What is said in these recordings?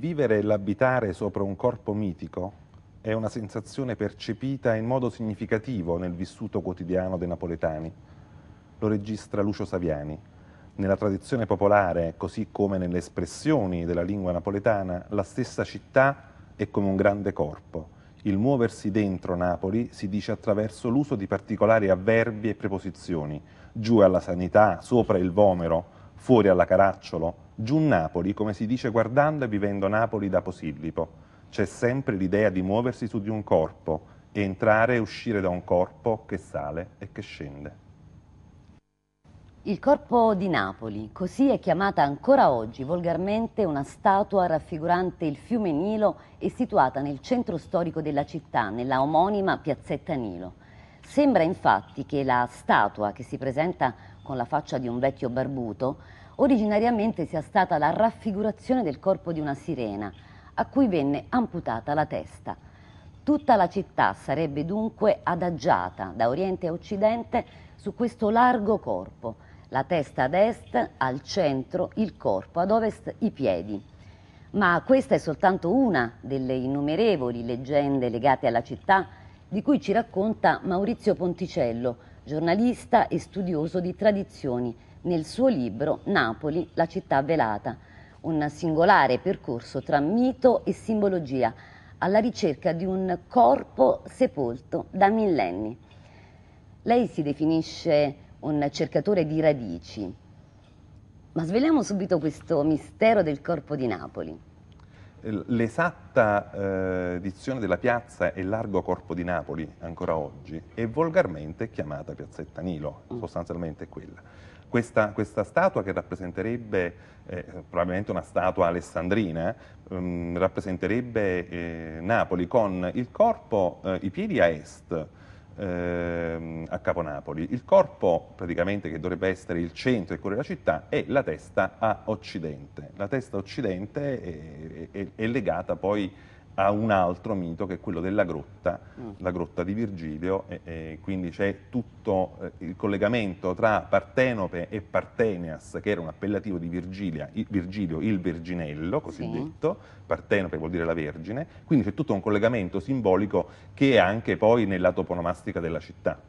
vivere e l'abitare sopra un corpo mitico è una sensazione percepita in modo significativo nel vissuto quotidiano dei napoletani. Lo registra Lucio Saviani. Nella tradizione popolare, così come nelle espressioni della lingua napoletana, la stessa città è come un grande corpo. Il muoversi dentro Napoli si dice attraverso l'uso di particolari avverbi e preposizioni, giù alla sanità, sopra il vomero, fuori alla caracciolo, Giù Napoli, come si dice guardando e vivendo Napoli da Posillipo. C'è sempre l'idea di muoversi su di un corpo e entrare e uscire da un corpo che sale e che scende. Il corpo di Napoli, così è chiamata ancora oggi volgarmente una statua raffigurante il fiume Nilo e situata nel centro storico della città, nella omonima piazzetta Nilo. Sembra infatti che la statua che si presenta con la faccia di un vecchio barbuto originariamente sia stata la raffigurazione del corpo di una sirena, a cui venne amputata la testa. Tutta la città sarebbe dunque adagiata da oriente a occidente su questo largo corpo, la testa ad est, al centro il corpo, ad ovest i piedi. Ma questa è soltanto una delle innumerevoli leggende legate alla città di cui ci racconta Maurizio Ponticello, giornalista e studioso di tradizioni nel suo libro Napoli, la città velata, un singolare percorso tra mito e simbologia alla ricerca di un corpo sepolto da millenni. Lei si definisce un cercatore di radici, ma sveliamo subito questo mistero del corpo di Napoli. L'esatta eh, dizione della piazza e largo corpo di Napoli, ancora oggi, è volgarmente chiamata Piazzetta Nilo, mm. sostanzialmente è quella. Questa, questa statua che rappresenterebbe eh, probabilmente una statua alessandrina, ehm, rappresenterebbe eh, Napoli con il corpo, eh, i piedi a est, ehm, a Capo Napoli, Il corpo praticamente che dovrebbe essere il centro e il cuore della città e la testa a occidente. La testa a occidente eh, è, è, è legata poi a un altro mito che è quello della grotta, mm. la grotta di Virgilio, e, e quindi c'è tutto eh, il collegamento tra Partenope e Partenias, che era un appellativo di Virgilia, il, Virgilio il Verginello, cosiddetto, sì. Partenope vuol dire la Vergine, quindi c'è tutto un collegamento simbolico che è anche poi nella toponomastica della città.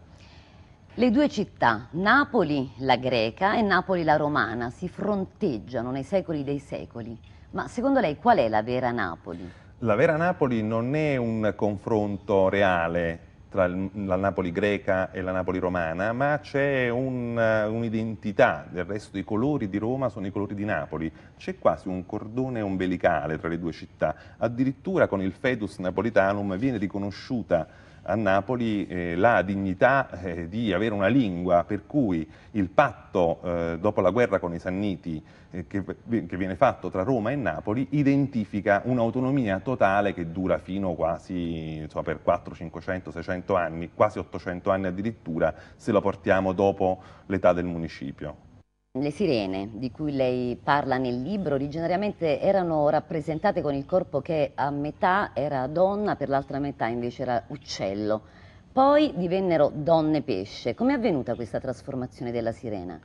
Le due città, Napoli la greca e Napoli la romana, si fronteggiano nei secoli dei secoli. Ma secondo lei qual è la vera Napoli? la vera Napoli non è un confronto reale tra la Napoli greca e la Napoli romana, ma c'è eh, un'identità, un del resto i colori di Roma sono i colori di Napoli, c'è quasi un cordone ombelicale tra le due città, addirittura con il fetus napolitanum viene riconosciuta a Napoli eh, la dignità eh, di avere una lingua per cui il patto eh, dopo la guerra con i Sanniti eh, che, che, viene fatto tra Roma e Napoli identifica un'autonomia totale che dura fino quasi insomma, per 4, 500, 600 anni, quasi 800 anni addirittura se lo portiamo dopo l'età del municipio. Le sirene di cui lei parla nel libro originariamente erano rappresentate con il corpo che a metà era donna, per l'altra metà invece era uccello. Poi divennero donne pesce. Come è avvenuta questa trasformazione della sirena?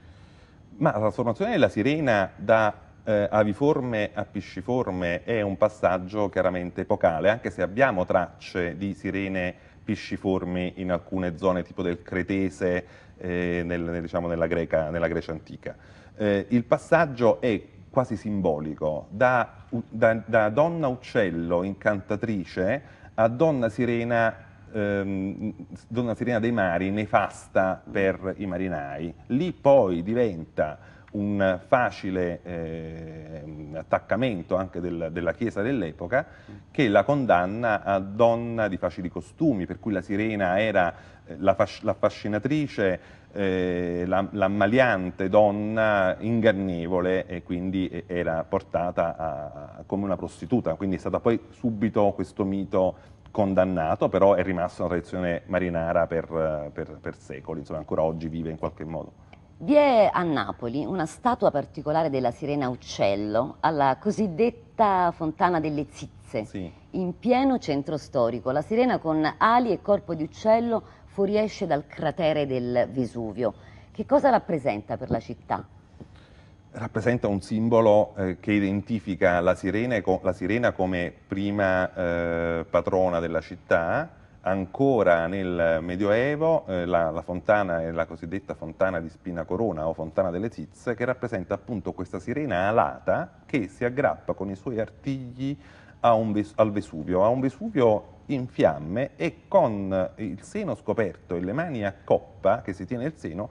Ma la trasformazione della sirena da eh, aviforme a pisciforme è un passaggio chiaramente epocale, anche se abbiamo tracce di sirene pisciformi in alcune zone tipo del Cretese, eh, nel, diciamo nella, greca, nella, Grecia antica. Eh, il passaggio è quasi simbolico, da, da, da donna uccello incantatrice a donna sirena ehm, Donna Sirena dei Mari nefasta per i marinai. Lì poi diventa un facile eh, attaccamento anche del, della Chiesa dell'epoca che la condanna a donna di facili costumi, per cui la sirena era eh, l'affascinatrice, eh, l'ammaliante donna ingannevole e quindi eh, era portata a, a, come una prostituta, quindi è stato poi subito questo mito condannato, però è rimasta una tradizione marinara per, per, per secoli, insomma ancora oggi vive in qualche modo. Vi è a Napoli una statua particolare della sirena Uccello alla cosiddetta Fontana delle Zizze, sì. in pieno centro storico. La sirena con ali e corpo di uccello fuoriesce dal cratere del Vesuvio. Che cosa rappresenta per la città? Rappresenta un simbolo eh, che identifica la sirena, la sirena, come prima eh, patrona della città, ancora nel Medioevo eh, la, la, fontana è la cosiddetta fontana di Spina Corona o fontana delle Tizze che rappresenta appunto questa sirena alata che si aggrappa con i suoi artigli ves al Vesuvio, a un Vesuvio in fiamme e con il seno scoperto e le mani a coppa che si tiene il seno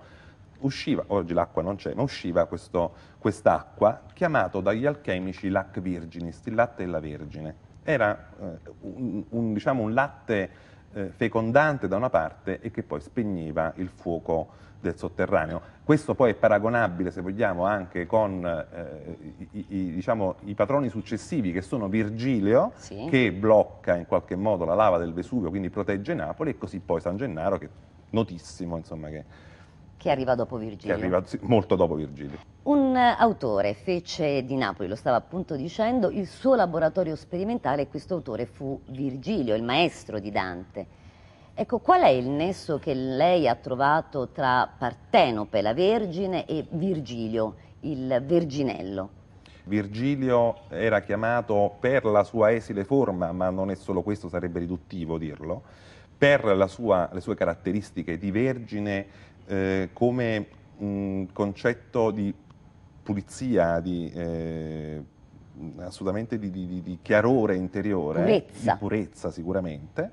usciva, oggi l'acqua non c'è, ma usciva quest'acqua quest chiamato dagli alchemici lac virginis, il latte della Vergine. Era eh, un, un, diciamo, un latte eh, fecondante da una parte e che poi spegneva il fuoco del sotterraneo. Questo poi è paragonabile, se vogliamo, anche con eh, i, i, diciamo, i, patroni successivi che sono Virgilio, sì. che blocca in qualche modo la lava del Vesuvio, quindi protegge Napoli, e così poi San Gennaro, che è notissimo, insomma, che che arriva dopo Virgilio. Che arriva molto dopo Virgilio. Un eh, autore fece di Napoli, lo stava appunto dicendo, il suo laboratorio sperimentale e questo autore fu Virgilio, il maestro di Dante. Ecco, qual è il nesso che lei ha trovato tra Partenope, la Vergine, e Virgilio, il Verginello? Virgilio era chiamato per la sua esile forma, ma non è solo questo, sarebbe riduttivo dirlo, per sua, le sue caratteristiche di vergine eh, come mh, concetto di pulizia, di, eh, assolutamente di, di, di, chiarore interiore, purezza. di purezza sicuramente,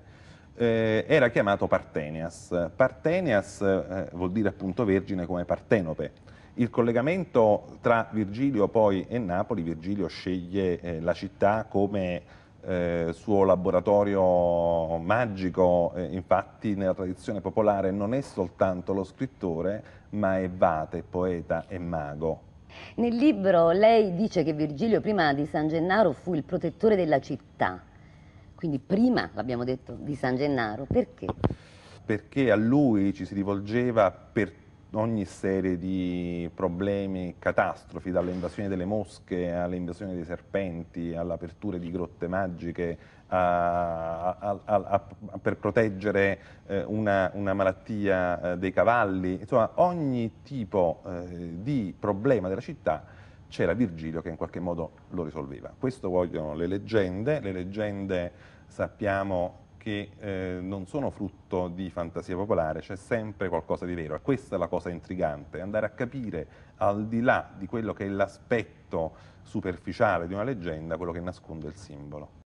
eh, era chiamato Partenias. Partenias eh, vuol dire appunto vergine come Partenope. Il collegamento tra Virgilio poi e Napoli, Virgilio sceglie eh, la città come eh, suo laboratorio magico, eh, infatti nella tradizione popolare non è soltanto lo scrittore, ma è vate, poeta e mago. Nel libro lei dice che Virgilio prima di San Gennaro fu il protettore della città, quindi prima, l'abbiamo detto, di San Gennaro, perché? Perché a lui ci si rivolgeva per ogni serie di problemi, catastrofi, dalle invasioni delle mosche alle invasioni dei serpenti, all'apertura di grotte magiche, a, a, a, per proteggere eh, una, una, malattia eh, dei cavalli, insomma ogni tipo eh, di problema della città c'era Virgilio che in qualche modo lo risolveva. Questo vogliono le leggende, le leggende sappiamo che eh, non sono frutto di fantasia popolare, c'è sempre qualcosa di vero e questa è la cosa intrigante, andare a capire al di là di quello che è l'aspetto superficiale di una leggenda, quello che nasconde il simbolo.